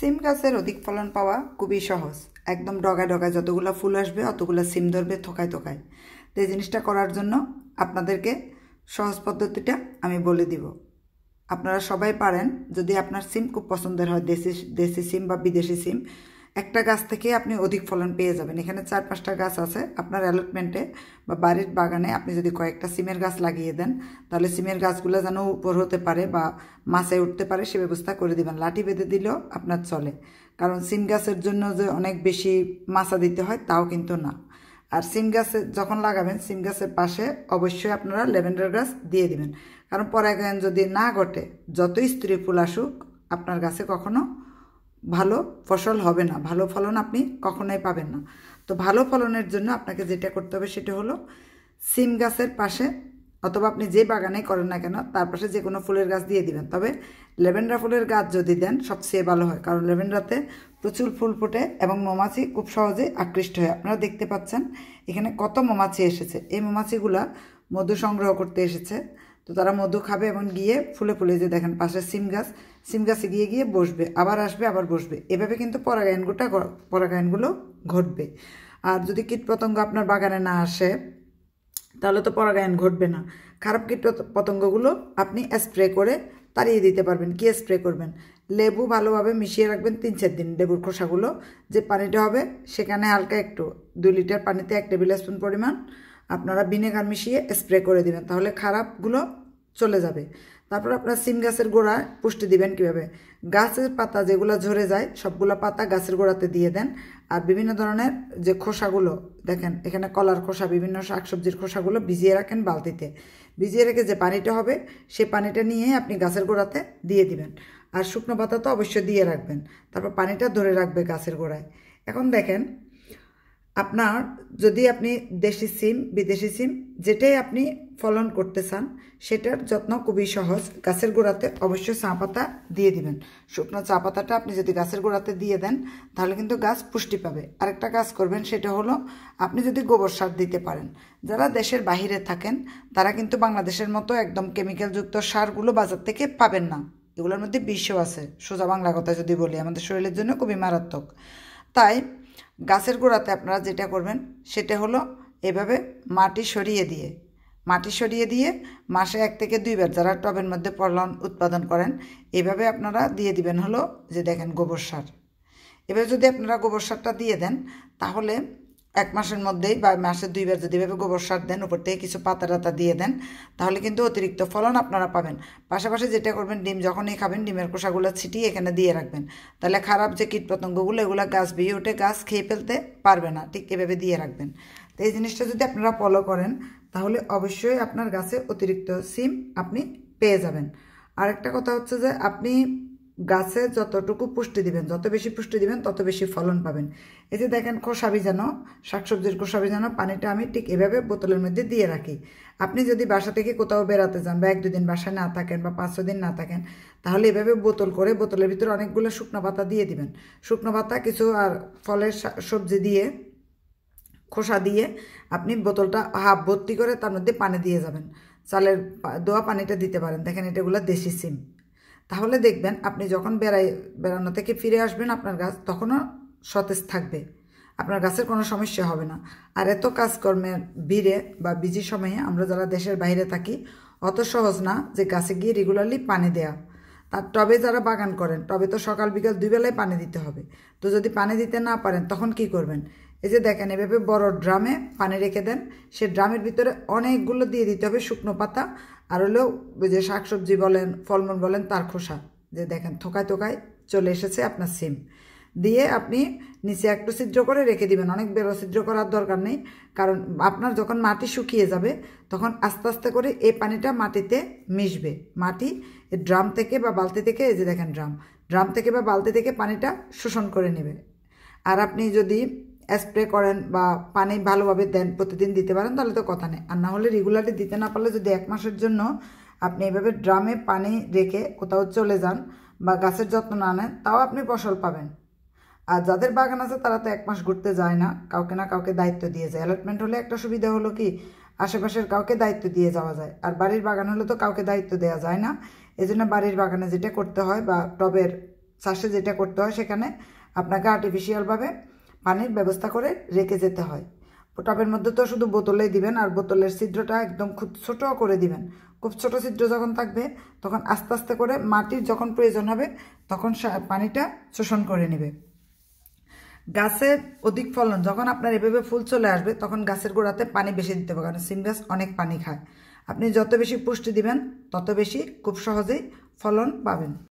সিম গাছের অধিক ফলন পাওয়া খুবই সহজ একদম ডগায় ডগায় যতগুলো ফুল আসবে অতগুলো সিম ধরবে থোকায় থোকায় তো এই জিনিসটা করার জন্য আপনাদেরকে সহজ পদ্ধতিটা আমি বলে দিব আপনারা সবাই পারেন যদি আপনার সিম খুব পছন্দের হয় দেশি দেশি সিম বা বিদেশি সিম একটা গাছ থেকে আপনি অধিক ফলন পেয়ে যাবেন এখানে চার পাঁচটা গাছ আছে আপনার অ্যালটমেন্টে বা বাড়ির বাগানে আপনি যদি কয়েকটা সিমের গাছ লাগিয়ে দেন তাহলে সিমের গাছগুলো যেন উপর হতে পারে বা মাছে উঠতে পারে সে ব্যবস্থা করে দেবেন লাঠি বেঁধে দিলেও আপনার চলে কারণ সিম গাছের জন্য যে অনেক বেশি মাছা দিতে হয় তাও কিন্তু না আর সিম গাছে যখন লাগাবেন সিম গাছের পাশে অবশ্যই আপনারা লেভেন্ডার গাছ দিয়ে দিবেন কারণ পরাগায়ন যদি না ঘটে যতই স্ত্রী ফুল আসুক আপনার গাছে কখনো ভালো ফসল হবে না ভালো ফলন আপনি কখনোই পাবেন না তো ভালো ফলনের জন্য আপনাকে যেটা করতে হবে সেটা হলো সিম গাছের পাশে অথবা আপনি যে বাগানে করেন না কেন তার পাশে যে কোনো ফুলের গাছ দিয়ে দিবেন তবে লেভেন্ডার ফুলের গাছ যদি দেন সবচেয়ে ভালো হয় কারণ লেভেন্ডাতে প্রচুর ফুল ফুটে এবং মৌমাছি খুব সহজে আকৃষ্ট হয় আপনারা দেখতে পাচ্ছেন এখানে কত মৌমাছি এসেছে এই মোমাছিগুলা মধু সংগ্রহ করতে এসেছে তো তারা মধু খাবে এবং গিয়ে ফুলে ফুলে যে দেখেন পাশে সিম গাছ সিম গাছে গিয়ে গিয়ে বসবে আবার আসবে আবার বসবে এভাবে কিন্তু পরাগায়নগুলোটা পরাগায়নগুলো ঘটবে আর যদি কীটপতঙ্গ আপনার বাগানে না আসে তাহলে তো পরাগায়ন ঘটবে না খারাপ কীট পতঙ্গগুলো আপনি স্প্রে করে তাড়িয়ে দিতে পারবেন কি স্প্রে করবেন লেবু ভালোভাবে মিশিয়ে রাখবেন তিন চার দিন লেবুর খোসাগুলো যে পানিটা হবে সেখানে হালকা একটু দুই লিটার পানিতে এক টেবিল স্পুন পরিমাণ আপনারা ভিনেগার মিশিয়ে স্প্রে করে দেবেন তাহলে খারাপগুলো চলে যাবে তারপর আপনার সিম গাছের গোড়ায় পুষ্টি দিবেন কিভাবে গাছের পাতা যেগুলো ঝরে যায় সবগুলো পাতা গাছের গোড়াতে দিয়ে দেন আর বিভিন্ন ধরনের যে খোসাগুলো দেখেন এখানে কলার খোসা বিভিন্ন শাকসবজির খোসাগুলো ভিজিয়ে রাখেন বালতিতে ভিজিয়ে রেখে যে পানিটা হবে সে পানিটা নিয়ে আপনি গাছের গোড়াতে দিয়ে দিবেন আর শুকনো পাতা তো অবশ্যই দিয়ে রাখবেন তারপর পানিটা ধরে রাখবে গাছের গোড়ায় এখন দেখেন আপনার যদি আপনি দেশি সিম বিদেশি সিম যেটাই আপনি ফলন করতে চান সেটার যত্ন খুবই সহজ গাছের গোড়াতে অবশ্যই চা পাতা দিয়ে দিবেন শুকনো চা পাতাটা আপনি যদি গাছের গোড়াতে দিয়ে দেন তাহলে কিন্তু গাছ পুষ্টি পাবে আরেকটা কাজ করবেন সেটা হলো আপনি যদি গোবর সার দিতে পারেন যারা দেশের বাহিরে থাকেন তারা কিন্তু বাংলাদেশের মতো একদম কেমিক্যালযুক্ত সারগুলো বাজার থেকে পাবেন না এগুলোর মধ্যে বিষও আছে সোজা বাংলা কথা যদি বলি আমাদের শরীরের জন্য খুবই মারাত্মক তাই গাছের গোড়াতে আপনারা যেটা করবেন সেটা হলো এভাবে মাটি সরিয়ে দিয়ে মাটি সরিয়ে দিয়ে মাসে এক থেকে দুইবার যারা টবের মধ্যে ফলন উৎপাদন করেন এভাবে আপনারা দিয়ে দিবেন হলো যে দেখেন গোবর সার এবার যদি আপনারা গোবর সারটা দিয়ে দেন তাহলে এক মাসের মধ্যেই বা মাসে দুইবার যদি এভাবে গোবর সার দেন উপর থেকে কিছু পাতা টাতা দিয়ে দেন তাহলে কিন্তু অতিরিক্ত ফলন আপনারা পাবেন পাশাপাশি যেটা করবেন ডিম যখনই খাবেন ডিমের খোসাগুলো ছিটিয়ে এখানে দিয়ে রাখবেন তাহলে খারাপ যে কীটপতঙ্গগুলো এগুলো গাছ বিয়ে উঠে গাছ খেয়ে ফেলতে পারবে না ঠিক এভাবে দিয়ে রাখবেন তো এই জিনিসটা যদি আপনারা ফলো করেন তাহলে অবশ্যই আপনার গাছে অতিরিক্ত সিম আপনি পেয়ে যাবেন আরেকটা কথা হচ্ছে যে আপনি গাছে যতটুকু পুষ্টি দিবেন যত বেশি পুষ্টি দিবেন তত বেশি ফলন পাবেন এই যে দেখেন খোসা যেন শাকসবজির খোসা যেন পানিটা আমি ঠিক এভাবে বোতলের মধ্যে দিয়ে রাখি আপনি যদি বাসা থেকে কোথাও বেড়াতে যান বা এক দুদিন বাসায় না থাকেন বা পাঁচ দিন না থাকেন তাহলে এভাবে বোতল করে বোতলের ভিতরে অনেকগুলো শুকনো পাতা দিয়ে দিবেন শুকনো পাতা কিছু আর ফলের সবজি দিয়ে খোসা দিয়ে আপনি বোতলটা হাফ ভর্তি করে তার মধ্যে পানি দিয়ে যাবেন চালের দোয়া পানিটা দিতে পারেন দেখেন এটাগুলো দেশি সিম তাহলে দেখবেন আপনি যখন বেড়াই বেড়ানো থেকে ফিরে আসবেন আপনার গাছ তখনও সতেজ থাকবে আপনার গাছের কোনো সমস্যা হবে না আর এত কাজকর্মের ভিড়ে বা বিজি সময়ে আমরা যারা দেশের বাইরে থাকি অত সহজ না যে গাছে গিয়ে রেগুলারলি পানি দেয়া তার টবে যারা বাগান করেন টবে তো সকাল বিকাল দুই বেলায় পানি দিতে হবে তো যদি পানি দিতে না পারেন তখন কি করবেন এই যে দেখেন এভাবে বড় ড্রামে পানি রেখে দেন সে ড্রামের ভিতরে অনেকগুলো দিয়ে দিতে হবে শুকনো পাতা আর হলেও যে শাকসবজি বলেন ফলমূল বলেন তার খোসা যে দেখেন থোকায় থোকায় চলে এসেছে আপনার সিম দিয়ে আপনি নিচে একটু ছিদ্র করে রেখে দিবেন অনেক বেরো ছিদ্র করার দরকার নেই কারণ আপনার যখন মাটি শুকিয়ে যাবে তখন আস্তে আস্তে করে এই পানিটা মাটিতে মিশবে মাটি ড্রাম থেকে বা বালতি থেকে এই যে দেখেন ড্রাম ড্রাম থেকে বা বালতি থেকে পানিটা শোষণ করে নেবে আর আপনি যদি স্প্রে করেন বা পানি ভালোভাবে দেন প্রতিদিন দিতে পারেন তাহলে তো কথা নেই আর না হলে রেগুলারলি দিতে না পারলে যদি এক মাসের জন্য আপনি এভাবে ড্রামে পানি রেখে কোথাও চলে যান বা গাছের যত্ন না নেন তাও আপনি ফসল পাবেন আর যাদের বাগান আছে তারা তো এক মাস ঘুরতে যায় না কাউকে না কাউকে দায়িত্ব দিয়ে যায় অ্যালটমেন্ট হলে একটা সুবিধা হলো কি আশেপাশের কাউকে দায়িত্ব দিয়ে যাওয়া যায় আর বাড়ির বাগান হলে তো কাউকে দায়িত্ব দেওয়া যায় না এজন্য বাড়ির বাগানে যেটা করতে হয় বা টবের চাষে যেটা করতে হয় সেখানে আপনাকে আর্টিফিশিয়ালভাবে পানির ব্যবস্থা করে রেখে যেতে হয় টবের মধ্যে তো শুধু বোতলেই দিবেন আর বোতলের ছিদ্রটা একদম খুব ছোট করে দিবেন খুব ছোট ছিদ্র যখন থাকবে তখন আস্তে আস্তে করে মাটির যখন প্রয়োজন হবে তখন পানিটা শোষণ করে নেবে গাছের অধিক ফলন যখন আপনার এভাবে ফুল চলে আসবে তখন গাছের গোড়াতে পানি বেশি দিতে হবে কারণ সিম গাছ অনেক পানি খায় আপনি যত বেশি পুষ্টি দিবেন তত বেশি খুব সহজেই ফলন পাবেন